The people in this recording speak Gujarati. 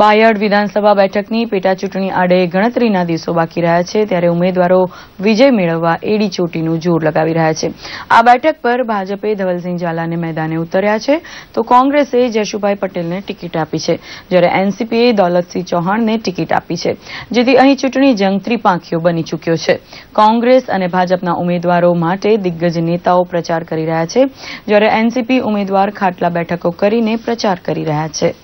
બાયડ વિધાનસભા બેઠકની પેટાચૂંટણી આડે ગણતરીના દિવસો બાકી રહ્યા છે ત્યારે ઉમેદવારો વિજય મેળવવા એડી ચોટીનું જોર લગાવી રહ્યા છે આ બેઠક પર ભાજપે ધવલસિંહ ઝાલાને મેદાને ઉતર્યા છે તો કોંગ્રેસે જશુભાઈ પટેલને ટિકિટ આપી છે જ્યારે એનસીપીએ દૌલતસિંહ ચૌહાણને ટિકિટ આપી છે જેથી અહીં ચૂંટણી જંગ ત્રિપાંખીઓ બની ચૂક્યો છે કોંગ્રેસ અને ભાજપના ઉમેદવારો માટે દિગ્ગજ નેતાઓ પ્રચાર કરી રહ્યા છે જ્યારે એનસીપી ઉમેદવાર ખાટલા બેઠકો કરીને પ્રચાર કરી રહ્યા છે